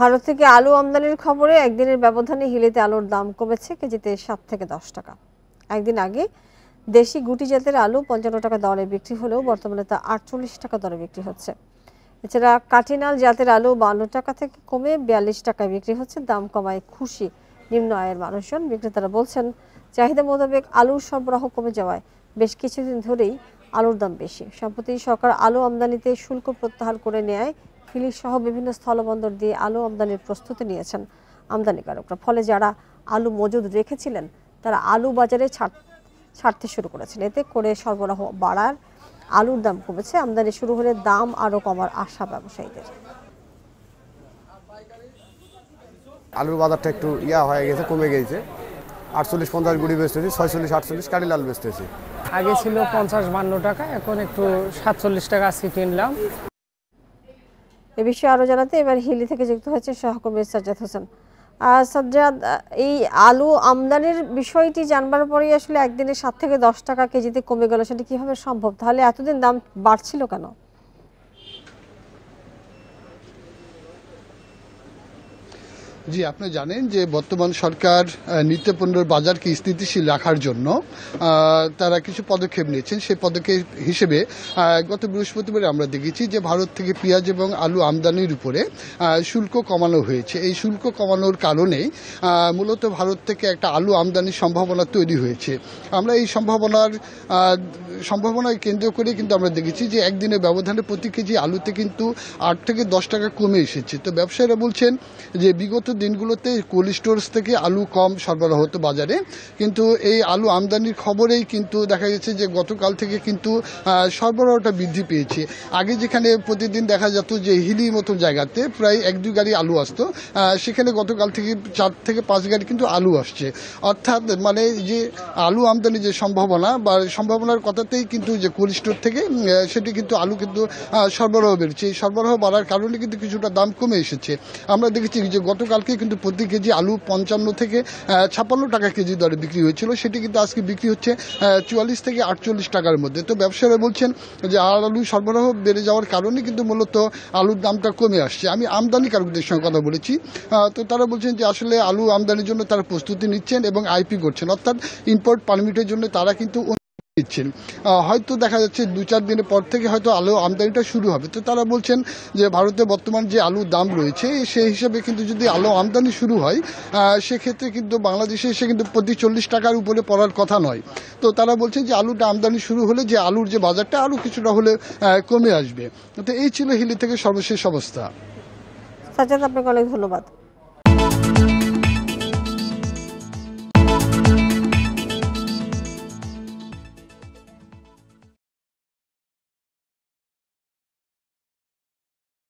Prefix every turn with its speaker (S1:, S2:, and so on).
S1: ভারত থেকে আলু আমদানির খবরে একদিনের ব্যবধানে হিলেতে আলুর দাম কমেছে কেজিতে সাত থেকে দশ টাকা একদিন আগে দেশি গুটি জাতের আলু পঞ্চান্ন টাকা দরে বিক্রি হলেও বর্তমানে তা আটচল্লিশ টাকা দরে বিক্রি হচ্ছে এছাড়া কাঠিনাল জাতের আলু বান্ন টাকা থেকে কমে বিয়াল্লিশ টাকায় বিক্রি হচ্ছে দাম কমায় খুশি নিম্ন আয়ের মানুষজন বিক্রেতারা বলছেন চাহিদা মোতাবেক আলুর সরবরাহ কমে যাওয়ায় বেশ কিছুদিন ধরেই আলুর দাম বেশি সম্প্রতি সরকার আলু আমদানিতে শুল্ক প্রত্যাহার করে নেয় হিলি সহ বিভিন্ন স্থলবন্দর দিয়ে আলু আমদানির প্রস্তুতি নিয়েছেন আমদানিকারকরা ফলে যারা আলু মজুদ রেখেছিলেন তারা আলু বাজারে ছাড় ছাড়তে শুরু করেছেন এতে করে সরবরাহ বাড়ার আলুর দাম কমেছে আমদানি শুরু হলে দাম আরও কমার আশা ব্যবসায়ীদের
S2: আলুর বাজারটা একটু ইয়া হয়ে গেছে কমে গেছে আটচল্লিশ পঞ্চাশ গুড়ি বেচতেছি ছয়চল্লিশ আটচল্লিশ কারি লাল বেচতেছি
S1: আগে ছিল পঞ্চাশ বান্ন টাকা এখন একটু সাতচল্লিশ টাকা আজকে কিনলাম এ বিষয়ে আরও জানাতে এবার হিলি থেকে যুক্ত হয়েছে সহকর্মী সাজ্জাদ হোসেন সাজ্জাদ এই আলু আমদানির বিষয়টি জানবার পরেই আসলে একদিনে সাত থেকে দশ টাকা কেজিতে কমে গেল সেটা কীভাবে সম্ভব তাহলে এতদিন দাম বাড়ছিল কেন
S2: জি আপনি জানেন যে বর্তমান সরকার নিত্যপণ্যের বাজারকে স্থিতিশীল রাখার জন্য তারা কিছু পদক্ষেপ নিয়েছেন সেই পদক্ষেপ হিসেবে গত বৃহস্পতিবার আমরা দেখেছি যে ভারত থেকে পেঁয়াজ এবং আলু আমদানির উপরে শুল্ক কমানো হয়েছে এই শুল্ক কমানোর কারণে মূলত ভারত থেকে একটা আলু আমদানির সম্ভাবনা তৈরি হয়েছে আমরা এই সম্ভাবনার সম্ভাবনায় কেন্দ্র করে কিন্তু আমরা দেখেছি যে একদিনের ব্যবধানে প্রতি কেজি আলুতে কিন্তু আট থেকে দশ টাকা কমে এসেছে তো ব্যবসায়ীরা বলছেন যে বিগত দিনগুলোতে কোল্ড স্টোরেজ থেকে আলু কম সরবরাহ হতো বাজারে কিন্তু এই আলু আমদানির খবরেই কিন্তু দেখা গেছে যে গতকাল থেকে কিন্তু সরবরাহটা বৃদ্ধি পেয়েছে আগে যেখানে প্রতিদিন দেখা যেত যে হিলি মতো জায়গাতে প্রায় এক দুই গাড়ি আলু আসতো সেখানে গতকাল থেকে চার থেকে পাঁচ গাড়ি কিন্তু আলু আসছে অর্থাৎ মানে যে আলু আমদানির যে সম্ভাবনা বা সম্ভাবনার কথাতেই কিন্তু যে কোল্ড স্টোর থেকে সেটি কিন্তু আলু কিন্তু সরবরাহ বেড়েছে এই সরবরাহ বাড়ার কারণে কিন্তু কিছুটা দাম কমে এসেছে আমরা দেখেছি যে গতকাল আজকে কিন্তু প্রতি কেজি আলু পঞ্চান্ন থেকে ছাপ্পান্ন টাকা কেজি দরে বিক্রি হয়েছিল সেটি কিন্তু আজকে বিক্রি হচ্ছে চুয়াল্লিশ থেকে আটচল্লিশ টাকার মধ্যে তো ব্যবসায়ীরা বলছেন যে আর আলু সরবরাহ বেড়ে যাওয়ার কারণে কিন্তু মূলত আলুর দামটা কমে আসছে আমি আমদানি কারকদের সঙ্গে কথা বলেছি তো তারা বলছেন যে আসলে আলু আমদানির জন্য তারা প্রস্তুতি নিচ্ছেন এবং আইপি করছেন অর্থাৎ ইম্পোর্ট পারমিটের জন্য তারা কিন্তু দিচ্ছেন হয়তো দেখা যাচ্ছে দু চার দিনের পর থেকে হয়তো আলু আমদানিটা শুরু হবে তো তারা বলছেন যে ভারতে বর্তমান যে আলুর দাম রয়েছে সেই হিসাবে কিন্তু যদি আলু আমদানি শুরু হয় সেক্ষেত্রে কিন্তু বাংলাদেশে এসে কিন্তু প্রতি চল্লিশ টাকার উপরে পড়ার কথা নয় তো তারা বলছেন যে আলুটা আমদানি শুরু হলে যে আলুর যে বাজারটা আরও কিছুটা হলে কমে আসবে তো এই ছিল হিলি থেকে সর্বশেষ অবস্থা
S1: আপনাকে অনেক ধন্যবাদ